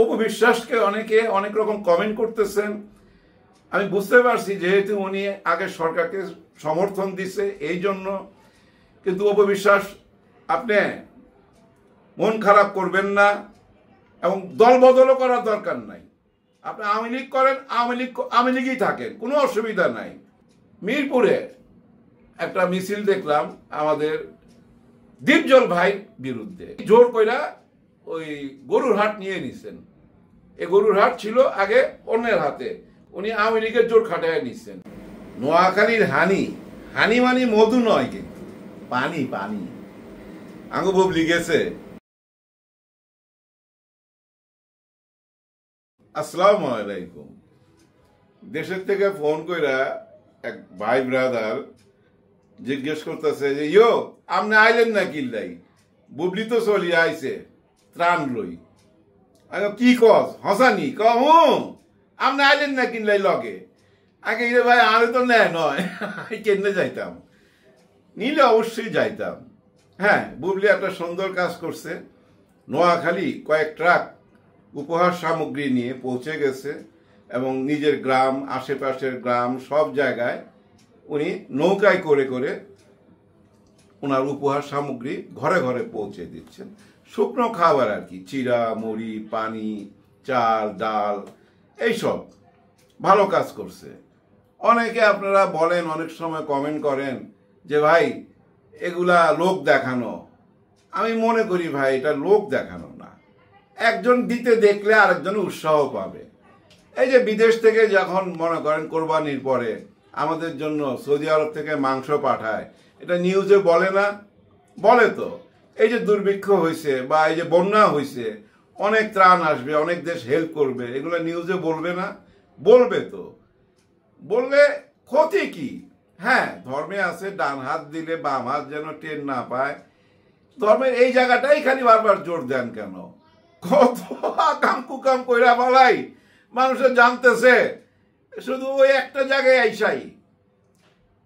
অপু বিশ্বাসকে অনেকে অনেক রকম কমেন্ট করতেছেন আমি বুঝতে পারছি যেহেতু উনি আগে সরকারকে সমর্থন দিছে এই জন্য কিন্তু অপু বিশ্বাস আপনি মন খারাপ করবেন না এবং দল বদলও করার দরকার নাই আপনি আওয়ামী লীগ করেন আওয়ামী লীগ আওয়ামী লীগই থাকেন কোনো অসুবিধা নাই মিরপুরে একটা মিছিল দেখলাম আমাদের দীপজল ভাই বিরুদ্ধে জোর কইরা ওই গরুর হাট নিয়ে নিছেন এ গরুর হাট ছিল আগে অন্যের হাতে উনি আওয়ামী লীগের জোর খাটায় নিচ্ছেন নোয়াখালীর হানি হানি মানে মধু নয় কিন্তু পানি পানি আঙ্গু লিখেছে গেছে আসসালাম আলাইকুম দেশের থেকে ফোন কইরা এক ভাই ব্রাদার জিজ্ঞেস করতেছে যে ইয়ো আপনি আইলেন না কিল্লাই বুবলি তো চলিয়া আইছে ত্রাণ লই আগে কি কস হসানি ক হুম আপনি আইলেন না কিনলাই লগে আগে রে ভাই আমি তো নেয় নয় কেন্দ্রে যাইতাম নিলে অবশ্যই যাইতাম হ্যাঁ বুবলি একটা সুন্দর কাজ করছে নোয়াখালী কয়েক ট্রাক উপহার সামগ্রী নিয়ে পৌঁছে গেছে এবং নিজের গ্রাম আশেপাশের গ্রাম সব জায়গায় উনি নৌকায় করে করে ওনার উপহার সামগ্রী ঘরে ঘরে পৌঁছে দিচ্ছেন শুকনো খাবার আর কি চিরা মুড়ি পানি চাল ডাল এইসব ভালো কাজ করছে অনেকে আপনারা বলেন অনেক সময় কমেন্ট করেন যে ভাই এগুলা লোক দেখানো আমি মনে করি ভাই এটা লোক দেখানো না একজন দিতে দেখলে আরেকজন উৎসাহ পাবে এই যে বিদেশ থেকে যখন মনে করেন কোরবানির পরে আমাদের জন্য সৌদি আরব থেকে মাংস পাঠায় এটা নিউজে বলে না বলে তো এই যে দুর্ভিক্ষ হয়েছে বা এই যে বন্যা হয়েছে অনেক ত্রাণ আসবে অনেক দেশ হেল্প করবে এগুলো নিউজে বলবে না বলবে তো বললে ক্ষতি কি হ্যাঁ ধর্মে আছে ডান হাত দিলে বাম হাত যেন টেন না পায় ধর্মের এই জায়গাটাই খালি বারবার জোর দেন কেন কত আকাম কুকাম কইরা বলাই মানুষের জানতেছে শুধু ওই একটা জায়গায় আইসাই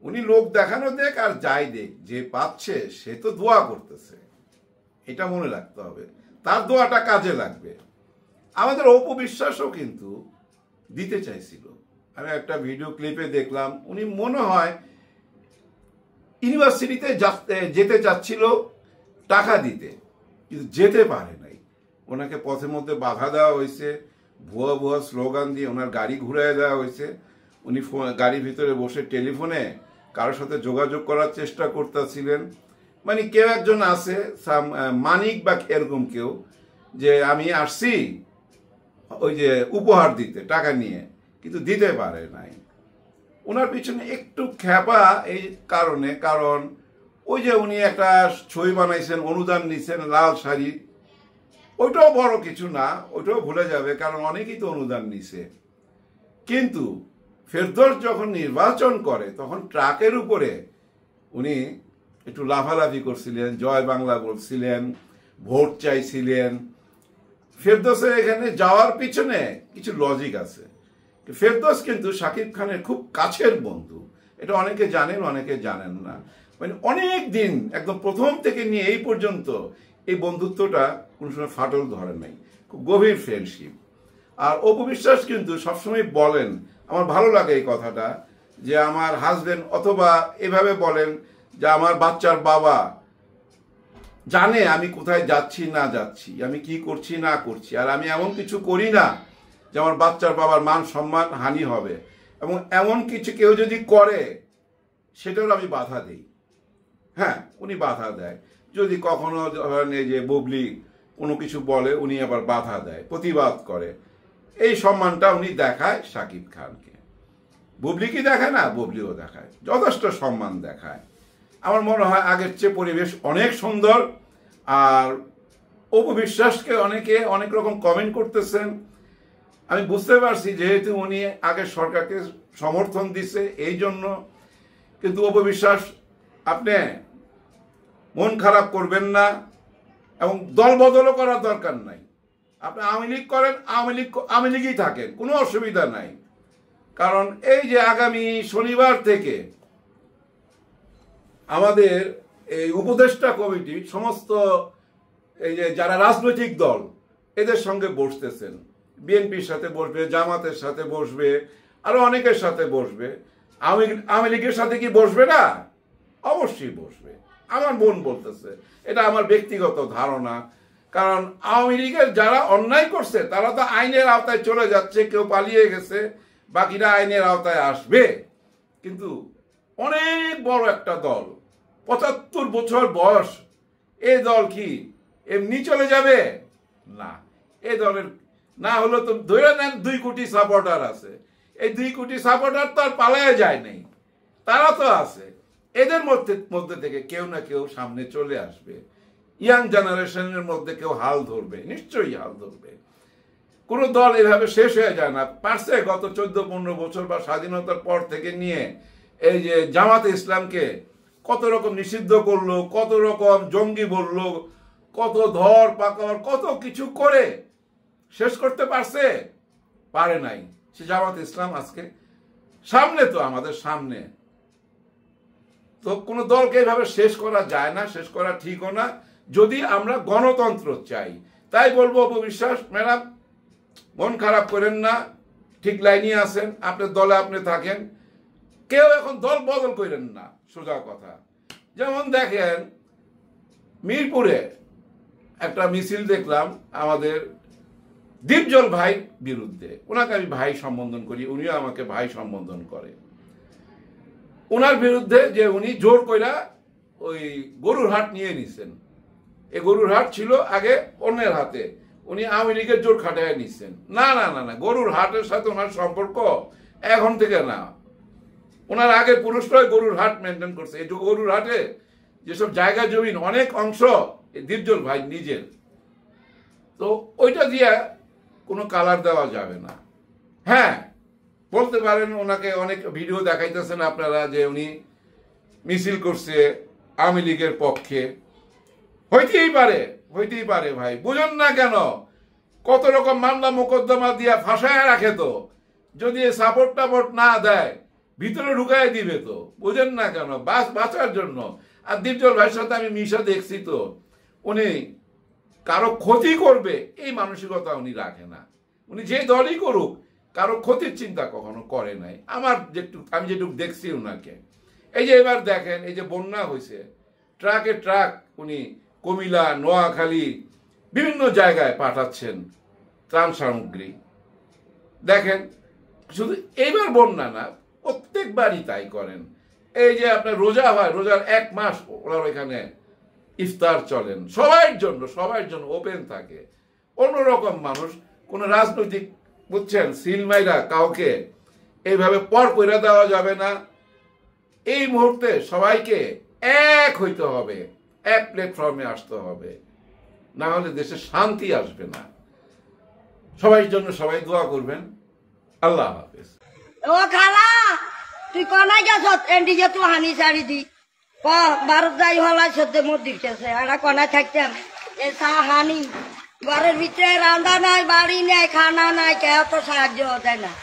উনি লোক দেখানো দেখ আর যাই দেখ যে পাচ্ছে সে তো দোয়া করতেছে এটা মনে রাখতে হবে তার দোয়াটা কাজে লাগবে আমাদের অপবিশ্বাসও কিন্তু দিতে চাইছিল আমি একটা ভিডিও ক্লিপে দেখলাম উনি মনে হয় ইউনিভার্সিটিতে যেতে চাচ্ছিল টাকা দিতে কিন্তু যেতে পারে নাই ওনাকে পথে মধ্যে বাধা দেওয়া হয়েছে ভুয়া ভুয়া স্লোগান দিয়ে ওনার গাড়ি ঘুরাই দেওয়া হয়েছে উনি গাড়ির ভিতরে বসে টেলিফোনে কারোর সাথে যোগাযোগ করার চেষ্টা করতেছিলেন মানে কেউ একজন আছে মানিক বা এরকম কেউ যে আমি আসছি ওই যে উপহার দিতে টাকা নিয়ে কিন্তু দিতে পারে নাই ওনার পিছনে একটু খ্যাপা এই কারণে কারণ ওই যে উনি একটা ছবি বানাইছেন অনুদান নিছেন লাল শাড়ি ওইটাও বড় কিছু না ওইটাও ভুলে যাবে কারণ অনেকেই তো অনুদান নিছে কিন্তু ফেরদোস যখন নির্বাচন করে তখন ট্রাকের উপরে উনি একটু লাফালাফি করছিলেন জয় বাংলা বলছিলেন ভোট চাইছিলেন ফেরদোসে এখানে যাওয়ার পিছনে কিছু লজিক আছে ফেরদোস কিন্তু শাকিব খানের খুব কাছের বন্ধু এটা অনেকে জানেন অনেকে জানেন না মানে অনেক দিন একদম প্রথম থেকে নিয়ে এই পর্যন্ত এই বন্ধুত্বটা কোনো সময় ফাটল ধরে নাই খুব গভীর ফ্রেন্ডশিপ আর অপু বিশ্বাস কিন্তু সবসময় বলেন আমার ভালো লাগে এই কথাটা যে আমার হাজবেন্ড অথবা এভাবে বলেন যে আমার বাচ্চার বাবা জানে আমি কোথায় যাচ্ছি না যাচ্ছি আমি কি করছি না করছি আর আমি এমন কিছু করি না যে আমার বাচ্চার বাবার মান সম্মান হানি হবে এবং এমন কিছু কেউ যদি করে সেটাও আমি বাধা দিই হ্যাঁ উনি বাধা দেয় যদি কখনো ধরেন এই যে বুবলি কোনো কিছু বলে উনি আবার বাধা দেয় প্রতিবাদ করে এই সম্মানটা উনি দেখায় সাকিব খানকে বুবলি কি দেখায় না বুবলিও দেখায় যথেষ্ট সম্মান দেখায় আমার মনে হয় আগের চেয়ে পরিবেশ অনেক সুন্দর আর অপবিশ্বাসকে অনেকে অনেক রকম কমেন্ট করতেছেন আমি বুঝতে পারছি যেহেতু উনি আগের সরকারকে সমর্থন দিছে এই জন্য কিন্তু অপবিশ্বাস আপনি মন খারাপ করবেন না এবং দল বদলও করার দরকার নাই আপনি আওয়ামী লীগ করেন আওয়ামী লীগ আওয়ামী লীগই থাকেন কোনো অসুবিধা নাই কারণ এই যে আগামী শনিবার থেকে আমাদের এই উপদেষ্টা কমিটি সমস্ত এই যে যারা রাজনৈতিক দল এদের সঙ্গে বসতেছেন বিএনপির সাথে বসবে জামাতের সাথে বসবে আরো অনেকের সাথে বসবে আমি আওয়ামী লীগের সাথে কি বসবে না অবশ্যই বসবে আমার বোন বলতেছে এটা আমার ব্যক্তিগত ধারণা কারণ আওয়ামী লীগের যারা অন্যায় করছে তারা তো আইনের আওতায় চলে যাচ্ছে কেউ পালিয়ে গেছে বাকিরা আইনের আওতায় আসবে কিন্তু অনেক বড় একটা দল পঁচাত্তর বছর বয়স এ দল কি এমনি চলে যাবে না এ দলের না হলো তো ধরে নেন দুই কোটি সাপোর্টার আছে এই দুই কোটি সাপোর্টার তো আর পালায় যায় নাই তারা তো আছে এদের মধ্যে মধ্যে থেকে কেউ না কেউ সামনে চলে আসবে ইয়াং জেনারেশনের মধ্যে কেউ হাল ধরবে নিশ্চয়ই হাল ধরবে কোনো দল এভাবে শেষ হয়ে যায় না পারছে গত চোদ্দ পনেরো বছর বা স্বাধীনতার পর থেকে নিয়ে এই যে জামাতে ইসলামকে কত রকম নিষিদ্ধ করলো কত রকম জঙ্গি বলল কত ধর পাকড় কত কিছু করে শেষ করতে পারছে পারে নাই সে জামাত ইসলাম আজকে সামনে তো আমাদের সামনে তো কোনো দলকে এভাবে শেষ করা যায় না শেষ করা ঠিকও না যদি আমরা গণতন্ত্র চাই তাই বলবো অপবিশ্বাস ম্যাডাম মন খারাপ করেন না ঠিক লাইনে আছেন আপনার দলে আপনি থাকেন কেউ এখন দল বদল করেন না সোজা কথা যেমন দেখেন মিরপুরে একটা মিছিল দেখলাম আমাদের দীপজল ভাই বিরুদ্ধে ওনাকে আমি ভাই সম্বোধন করি উনিও আমাকে ভাই সম্বোধন করে ওনার বিরুদ্ধে যে উনি জোর কইরা ওই গরুর হাট নিয়ে নিছেন এই গরুর হাট ছিল আগে অন্যের হাতে উনি আওয়ামী লীগের জোর খাটায় নিছেন না না না না গরুর হাটের সাথে ওনার সম্পর্ক এখন থেকে না ওনার আগে পুরুষরাই গরুর হাট মেনটেন করছে এই গরুর হাটে যেসব জায়গা জমিন অনেক অংশ দীপজল ভাই নিজের তো ওইটা দিয়ে কোনো কালার দেওয়া যাবে না হ্যাঁ বলতে পারেন ওনাকে অনেক ভিডিও দেখাইতেছেন আপনারা যে উনি মিছিল করছে আওয়ামী লীগের পক্ষে হইতেই পারে হইতেই পারে ভাই বুঝুন না কেন কত রকম মামলা মোকদ্দমা দিয়া ফাঁসায় রাখে তো যদি সাপোর্ট টাপোর্ট না দেয় ভিতরে ঢুকাই দিবে তো বোঝেন না কেন বাস বাঁচার জন্য আর দীপজল ভাইয়ের সাথে আমি মিশা দেখছি তো উনি কারো ক্ষতি করবে এই মানসিকতা উনি রাখে না উনি যে দলই করুক কারো ক্ষতির চিন্তা কখনো করে নাই আমার যেটুক আমি যেটুক দেখছি ওনাকে এই যে এবার দেখেন এই যে বন্যা হয়েছে ট্রাকে ট্রাক উনি কমিলা নোয়াখালী বিভিন্ন জায়গায় পাঠাচ্ছেন ত্রাণ সামগ্রী দেখেন শুধু এইবার বন্যা না প্রত্যেকবারই তাই করেন এই যে আপনার রোজা হয় রোজার এক মাস ওনার ওইখানে ইফতার চলেন সবার জন্য সবার জন্য ওপেন থাকে অন্যরকম মানুষ কোন রাজনৈতিক বুঝছেন সিলমাইরা কাউকে এইভাবে পর করে দেওয়া যাবে না এই মুহূর্তে সবাইকে এক হইতে হবে এক প্ল্যাটফর্মে আসতে হবে না হলে দেশে শান্তি আসবে না সবাই জন্য সবাই দোয়া করবেন আল্লাহ হাফেজ ও খালা তুই কনাই যাস এন্ডি যে তুই হানি সারি দি ক বারো যাই হলাই সদ্যে মন্দির গেছে এটা কনাই থাকতাম এ সা হানি ঘরের ভিতরে রান্না নাই বাড়ি নাই খানা নাই কেউ তো সাহায্য দেয় না